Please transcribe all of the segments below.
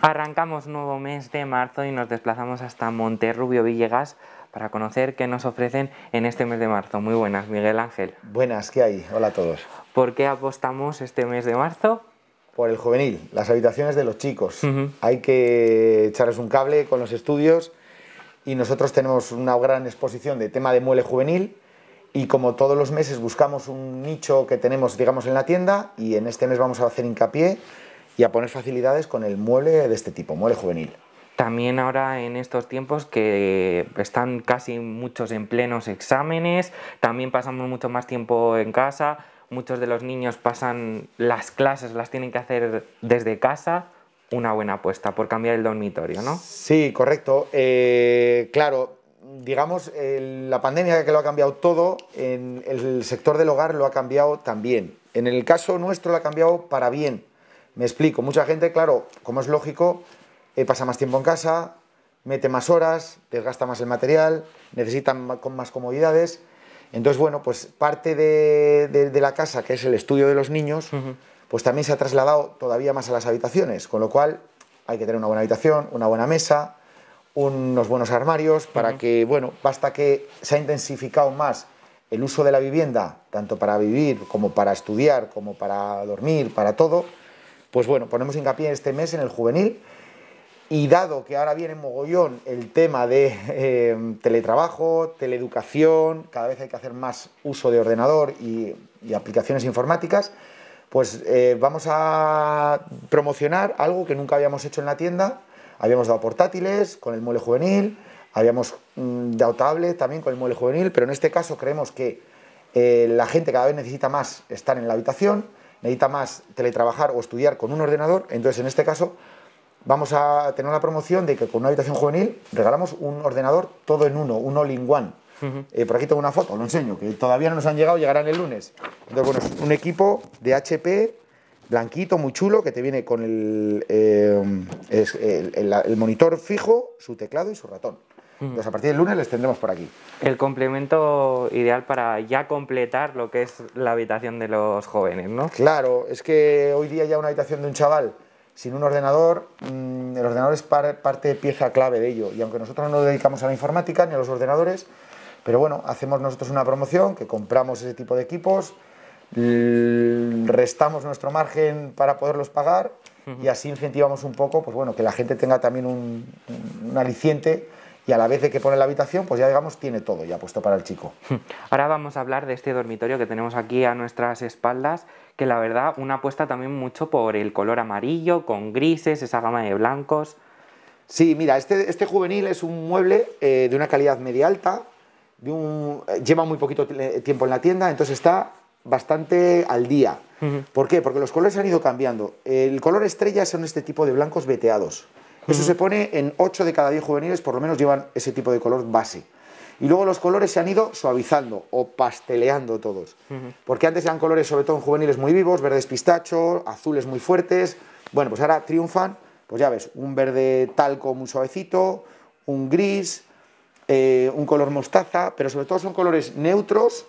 Arrancamos nuevo mes de marzo y nos desplazamos hasta Monterrubio Villegas para conocer qué nos ofrecen en este mes de marzo. Muy buenas, Miguel Ángel. Buenas, ¿qué hay? Hola a todos. ¿Por qué apostamos este mes de marzo? Por el juvenil, las habitaciones de los chicos. Hay que echarles un cable con los estudios y nosotros tenemos una gran exposición de tema de mueble juvenil y como todos los meses buscamos un nicho que tenemos, digamos, en la tienda y en este mes vamos a hacer hincapié y a poner facilidades con el mueble de este tipo, mueble juvenil. También ahora en estos tiempos que están casi muchos en plenos exámenes, también pasamos mucho más tiempo en casa, muchos de los niños pasan las clases, las tienen que hacer desde casa, una buena apuesta por cambiar el dormitorio, ¿no? Sí, correcto. Eh, claro, digamos, la pandemia que lo ha cambiado todo, en el sector del hogar lo ha cambiado también. En el caso nuestro lo ha cambiado para bien, me explico, mucha gente, claro, como es lógico, eh, pasa más tiempo en casa, mete más horas, desgasta más el material, necesitan con más comodidades. Entonces, bueno, pues parte de, la casa, que es el estudio de los niños, pues también se ha trasladado todavía más a las habitaciones, con lo cual hay que tener una buena habitación, una buena mesa, unos buenos armarios, para que, bueno, basta que se ha intensificado más el uso de la vivienda, tanto para vivir como para estudiar, como para dormir, para todo, pues bueno, ponemos hincapié este mes en el juvenil y dado que ahora viene mogollón el tema de em, teletrabajo, teleeducación, cada vez hay que hacer más uso de ordenador y, aplicaciones informáticas, pues eh, vamos a promocionar algo que nunca habíamos hecho en la tienda. Habíamos dado portátiles con el mueble juvenil, habíamos mm, dado tablet también con el mueble juvenil, pero en este caso creemos que eh, la gente cada vez necesita más estar en la habitación necesita más teletrabajar o estudiar con un ordenador, entonces en este caso vamos a tener la promoción de que con una habitación juvenil regalamos un ordenador todo en uno, un all-in-one. Eh, por aquí tengo una foto, lo enseño, que todavía no nos han llegado, llegarán el lunes. Entonces, bueno, un equipo de HP blanquito, muy chulo, que te viene con el eh, monitor fijo, su teclado y su ratón. Mm. Entonces, a partir del lunes les tendremos por aquí. El complemento ideal para ya completar lo que es la habitación de los jóvenes, ¿no? Claro, es que hoy día ya una habitación de un chaval sin un ordenador, mm, el ordenador es parte pieza clave de ello. Y aunque nosotros no nos dedicamos a la informática ni a los ordenadores, pero bueno, hacemos nosotros una promoción, que compramos ese tipo de equipos, restamos nuestro margen para poderlos pagar y así incentivamos un poco, pues bueno, que la gente tenga también un, un aliciente y a la vez de que pone la habitación, pues ya digamos tiene todo ya puesto para el chico. Ahora vamos a hablar de este dormitorio que tenemos aquí a nuestras espaldas, que la verdad una apuesta también mucho por el color amarillo, con grises, esa gama de blancos. Sí, mira, este, este juvenil es un mueble eh, de una calidad media alta, eh, lleva muy poquito eh, tiempo en la tienda, entonces está bastante al día. ¿Por qué? Porque los colores han ido cambiando. El color estrella son este tipo de blancos veteados. Eso se pone en 8 de cada 10 juveniles, por lo menos llevan ese tipo de color base. Y luego los colores se han ido suavizando o pasteleando todos. Porque antes eran colores, sobre todo en juveniles, muy vivos, verdes pistacho, azules muy fuertes. Bueno, pues ahora triunfan, pues ya ves, un verde talco muy suavecito, un gris, eh, un color mostaza, pero sobre todo son colores neutros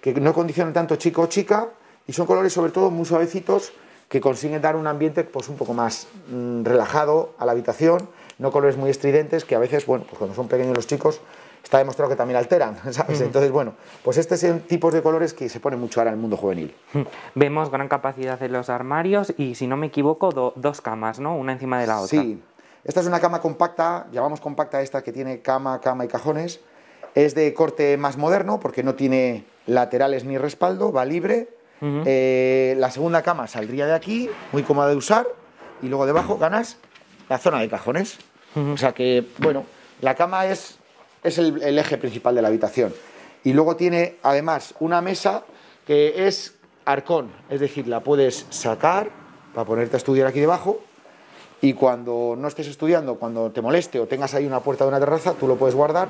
que no condicionan tanto chico o chica y son colores sobre todo muy suavecitos que consiguen dar un ambiente pues, un poco más mm, relajado a la habitación, no colores muy estridentes, que a veces, bueno, pues cuando son pequeños los chicos, está demostrado que también alteran, ¿sabes? Entonces, bueno, pues este son tipos de colores que se ponen mucho ahora en el mundo juvenil. Vemos gran capacidad en los armarios y, si no me equivoco, dos camas, ¿no? Una encima de la otra. Sí, esta es una cama compacta, llamamos compacta esta que tiene cama, cama y cajones. Es de corte más moderno porque no tiene laterales ni respaldo, va libre, eh, la segunda cama saldría de aquí, muy cómoda de usar, y luego debajo ganas la zona de cajones. O sea que, bueno, la cama es, es el, el eje principal de la habitación. Y luego tiene además una mesa que es arcón, es decir, la puedes sacar para ponerte a estudiar aquí debajo y cuando no estés estudiando, cuando te moleste o tengas ahí una puerta de una terraza, tú lo puedes guardar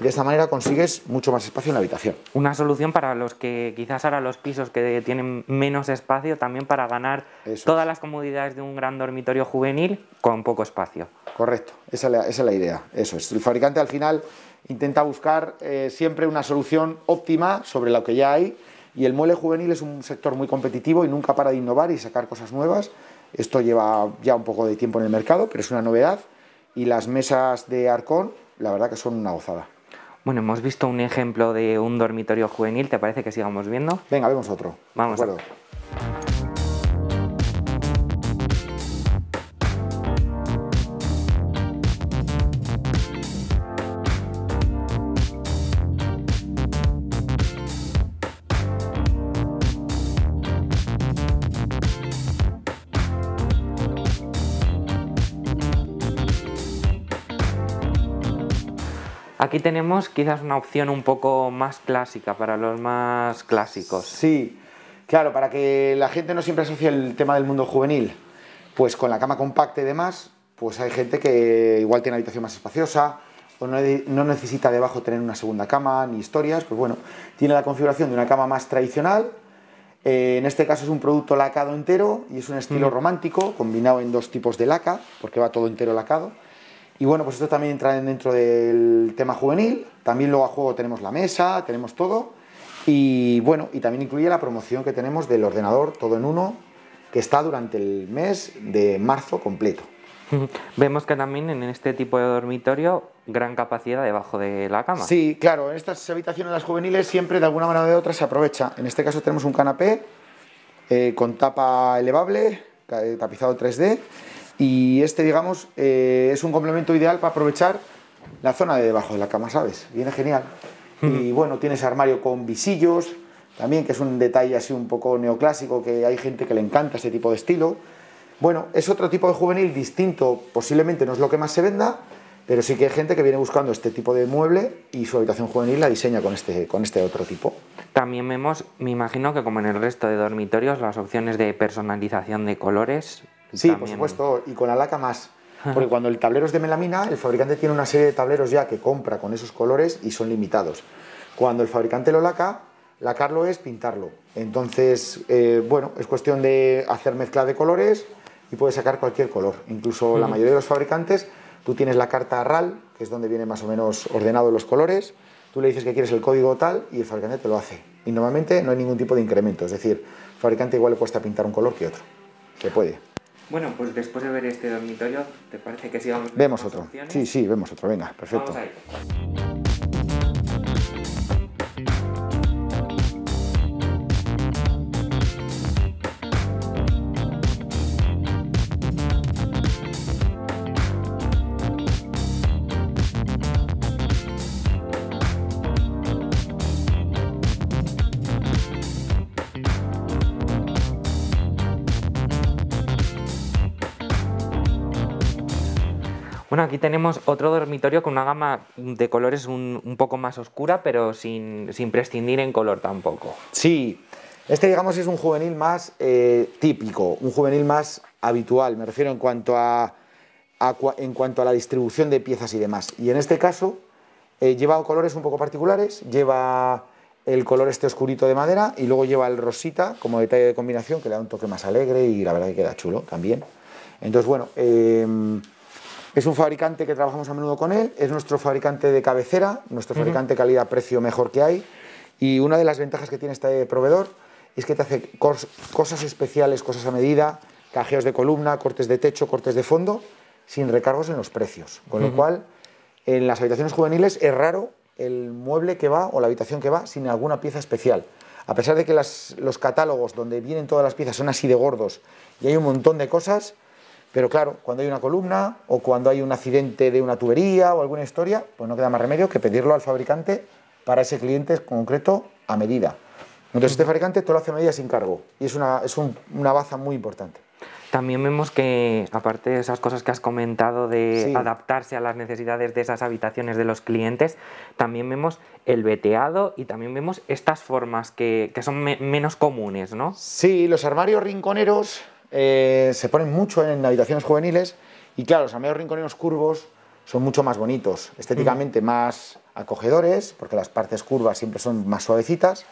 de esta manera consigues mucho más espacio en la habitación. Una solución para los que quizás ahora los pisos que tienen menos espacio, también para ganar todas las comodidades de un gran dormitorio juvenil con poco espacio. Correcto, esa es la, idea. Eso es. El fabricante al final intenta buscar eh, siempre una solución óptima sobre lo que ya hay y el mueble juvenil es un sector muy competitivo y nunca para de innovar y sacar cosas nuevas. Esto lleva ya un poco de tiempo en el mercado, pero es una novedad y las mesas de Arcón, la verdad que son una gozada. Bueno, hemos visto un ejemplo de un dormitorio juvenil, ¿te parece que sigamos viendo? Venga, vemos otro. Vamos. Aquí tenemos quizás una opción un poco más clásica para los más clásicos. Sí, claro, para que la gente no siempre asocie el tema del mundo juvenil, pues con la cama compacta y demás, pues hay gente que igual tiene habitación más espaciosa o no, necesita debajo tener una segunda cama ni historias, pues bueno, tiene la configuración de una cama más tradicional, eh, en este caso es un producto lacado entero y es un estilo mm. romántico, combinado en dos tipos de laca, porque va todo entero lacado. Y bueno, pues esto también entra dentro del tema juvenil. También luego a juego tenemos la mesa, tenemos todo. Y bueno, y también incluye la promoción que tenemos del ordenador todo en uno, que está durante el mes de marzo completo. Vemos que también en este tipo de dormitorio gran capacidad debajo de la cama. Sí, claro, en estas habitaciones las juveniles siempre de alguna manera o de otra se aprovecha. En este caso tenemos un canapé eh, con tapa elevable, eh, tapizado 3D y este, digamos, eh, es un complemento ideal para aprovechar la zona de debajo de la cama, ¿sabes? Viene genial. Y bueno, tiene tienes armario con visillos, también, que es un detalle así un poco neoclásico, que hay gente que le encanta ese tipo de estilo. Bueno, es otro tipo de juvenil distinto, posiblemente no es lo que más se venda, pero sí que hay gente que viene buscando este tipo de mueble y su habitación juvenil la diseña con este, con este otro tipo. También vemos, me imagino que como en el resto de dormitorios, las opciones de personalización de colores Sí, por supuesto, y con la laca más. Porque cuando el tablero es de melamina, el fabricante tiene una serie de tableros ya que compra con esos colores y son limitados. Cuando el fabricante lo laca, lacarlo es pintarlo. Entonces, eh, bueno, es cuestión de hacer mezcla de colores y puedes sacar cualquier color. Incluso la mm. mayoría de los fabricantes, tú tienes la carta RAL, que es donde vienen más o menos ordenados los colores, tú le dices que quieres el código tal y el fabricante te lo hace. Y normalmente no hay ningún tipo de incremento, es decir, fabricante igual le cuesta pintar un color que otro. Se puede. Bueno, pues después de ver este dormitorio, ¿te parece que sigamos? Vemos otro. Sí, sí, vemos otro. Venga, perfecto. Vamos Bueno, aquí tenemos otro dormitorio con una gama de colores un, poco más oscura, pero sin, prescindir en color tampoco. Sí, este digamos es un juvenil más eh, típico, un juvenil más habitual, me refiero en cuanto a, en cuanto a la distribución de piezas y demás. Y en este caso eh, lleva colores un poco particulares, lleva el color este oscurito de madera y luego lleva el rosita como detalle de combinación que le da un toque más alegre y la verdad que queda chulo también. Entonces, bueno, em, es un fabricante que trabajamos a menudo con él, es nuestro fabricante de cabecera, nuestro fabricante calidad-precio mejor que hay. Y una de las ventajas que tiene este proveedor es que te hace cosas especiales, cosas a medida, cajeos de columna, cortes de techo, cortes de fondo, sin recargos en los precios. Con lo cual, en las habitaciones juveniles es raro el mueble que va o la habitación que va sin alguna pieza especial. A pesar de que los catálogos donde vienen todas las piezas son así de gordos y hay un montón de cosas, pero claro, cuando hay una columna o cuando hay un accidente de una tubería o alguna historia, pues no queda más remedio que pedirlo al fabricante para ese cliente concreto a medida. Entonces este fabricante todo lo hace a medida sin cargo y es una, es una baza muy importante. También vemos que, aparte de esas cosas que has comentado de adaptarse a las necesidades de esas habitaciones de los clientes, también vemos el veteado y también vemos estas formas que, que son menos comunes, ¿no? Sí, los armarios rinconeros eh, se ponen mucho en habitaciones juveniles y claro, los ameos rinconeros curvos son mucho más bonitos, estéticamente más acogedores, porque las partes curvas siempre son más suavecitas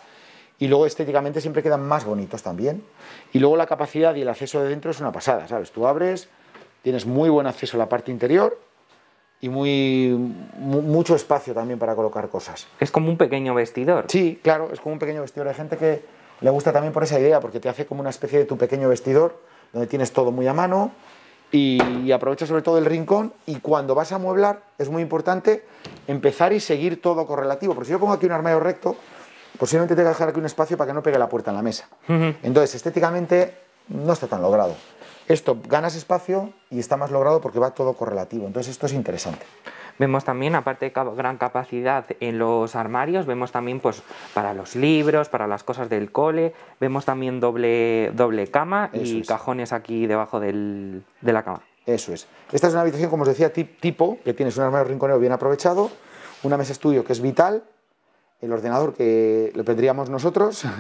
y luego estéticamente siempre quedan más bonitos también. Y luego la capacidad y el acceso de dentro es una pasada, ¿sabes? Tú abres, tienes muy buen acceso a la parte interior y muy mucho espacio también para colocar cosas. Es como un pequeño vestidor. Sí, claro, es como un pequeño vestidor. Hay gente que le gusta también por esa idea, porque te hace como una especie de tu pequeño vestidor, donde tienes todo muy a mano y aprovecha sobre todo el rincón. Y cuando vas a mueblar, es muy importante empezar y seguir todo correlativo. Porque si yo pongo aquí un armario recto, posiblemente tenga que dejar aquí un espacio para que no pegue la puerta en la mesa. Entonces, estéticamente no está tan logrado. Esto ganas espacio y está más logrado porque va todo correlativo. Entonces esto es interesante. Vemos también, aparte de gran capacidad en los armarios, vemos también pues, para los libros, para las cosas del cole, vemos también doble, doble cama y cajones aquí debajo de la cama. Eso es. Esta es una habitación, como os decía, tipo, que tienes un armario rinconero bien aprovechado, una mesa estudio que es vital, el ordenador que lo tendríamos nosotros.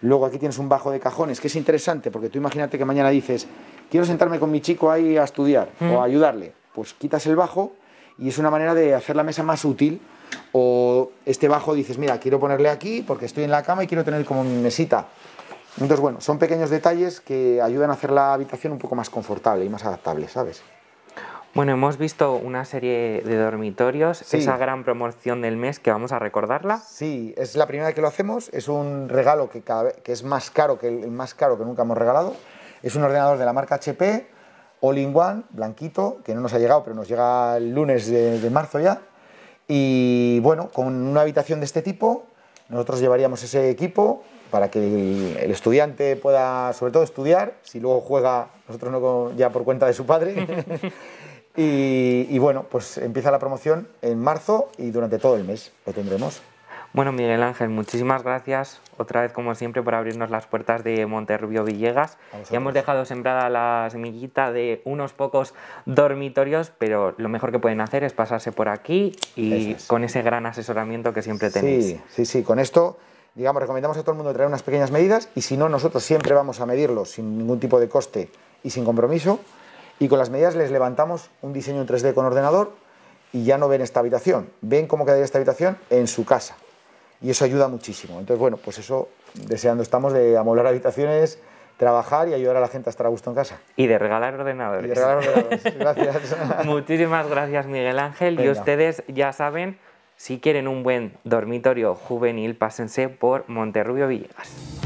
Luego aquí tienes un bajo de cajones, que es interesante, porque tú imagínate que mañana dices, quiero sentarme con mi chico ahí a estudiar o mm. a ayudarle. Pues quitas el bajo y es una manera de hacer la mesa más útil. O este bajo dices, mira, quiero ponerle aquí porque estoy en la cama y quiero tener como mi mesita. Entonces, bueno, son pequeños detalles que ayudan a hacer la habitación un poco más confortable y más adaptable, ¿sabes? Bueno, hemos visto una serie de dormitorios, esa gran promoción del mes que vamos a recordarla. Sí, es la primera vez que lo hacemos, es un regalo que, cada que es más caro que el más caro que nunca hemos regalado. Es un ordenador de la marca HP, All in One, blanquito, que no nos ha llegado, pero nos llega el lunes de, de marzo ya. Y bueno, con una habitación de este tipo, nosotros llevaríamos ese equipo para que el estudiante pueda, sobre todo, estudiar. Si luego juega, nosotros no ya por cuenta de su padre. Y, bueno, pues empieza la promoción en marzo y durante todo el mes lo tendremos. Bueno, Miguel Ángel, muchísimas gracias otra vez, como siempre, por abrirnos las puertas de Monterrubio Villegas. Ya hemos dejado sembrada la semillita de unos pocos dormitorios, pero lo mejor que pueden hacer es pasarse por aquí y con ese gran asesoramiento que siempre tenéis. Sí, sí, sí. Con esto, digamos, recomendamos a todo el mundo traer unas pequeñas medidas y si no, nosotros siempre vamos a medirlos sin ningún tipo de coste y sin compromiso y con las medidas les levantamos un diseño en 3D con ordenador y ya no ven esta habitación, ven cómo quedaría esta habitación en su casa. Y eso ayuda muchísimo. Entonces, bueno, pues eso deseando estamos de amolar habitaciones, trabajar y ayudar a la gente a estar a gusto en casa. Y de regalar ordenadores. Y de regalar ordenadores. gracias. Muchísimas gracias, Miguel Ángel. Y ustedes ya saben, si quieren un buen dormitorio juvenil, pásense por Monterrubio Villegas.